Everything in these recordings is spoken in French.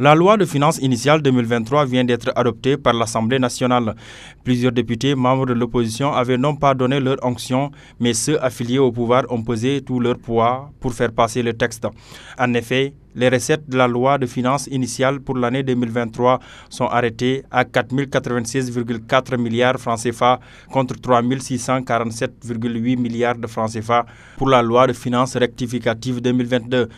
La loi de finances initiale 2023 vient d'être adoptée par l'Assemblée nationale. Plusieurs députés membres de l'opposition avaient non pas donné leur onction, mais ceux affiliés au pouvoir ont posé tout leur poids pour faire passer le texte. En effet, les recettes de la loi de finances initiale pour l'année 2023 sont arrêtées à 4 milliards milliards francs CFA contre 3647,8 milliards de francs CFA pour la loi de finances rectificative 2022.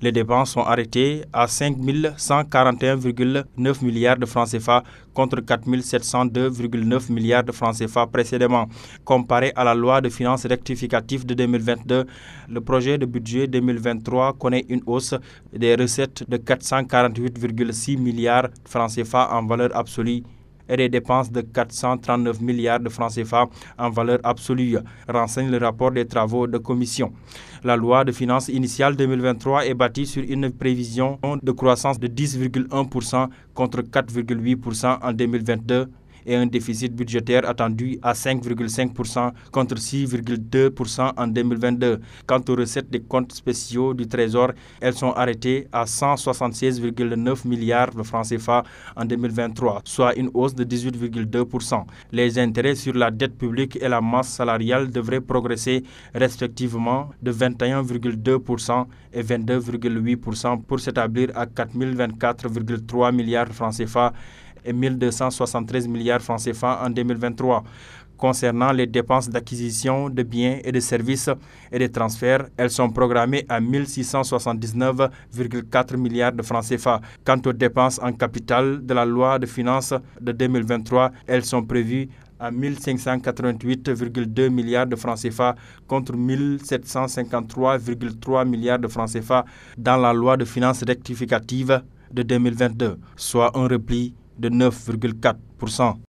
Les dépenses sont arrêtées à 5141,9 milliards de francs CFA contre 4 702,9 milliards de francs CFA précédemment. Comparé à la loi de finances rectificative de 2022, le projet de budget 2023 connaît une hausse des recettes de 448,6 milliards de francs CFA en valeur absolue et des dépenses de 439 milliards de francs CFA en valeur absolue, renseigne le rapport des travaux de commission. La loi de finances initiale 2023 est bâtie sur une prévision de croissance de 10,1% contre 4,8% en 2022 et un déficit budgétaire attendu à 5,5% contre 6,2% en 2022. Quant aux recettes des comptes spéciaux du Trésor, elles sont arrêtées à 176,9 milliards de francs CFA en 2023, soit une hausse de 18,2%. Les intérêts sur la dette publique et la masse salariale devraient progresser respectivement de 21,2% et 22,8% pour s'établir à 4024,3 milliards de francs CFA et 1273 milliards francs CFA en 2023. Concernant les dépenses d'acquisition de biens et de services et de transferts, elles sont programmées à 1679,4 milliards de francs CFA. Quant aux dépenses en capital de la loi de finances de 2023, elles sont prévues à 1588,2 milliards de francs CFA contre 1753,3 milliards de francs CFA dans la loi de finances rectificative de 2022, soit un repli de 9,4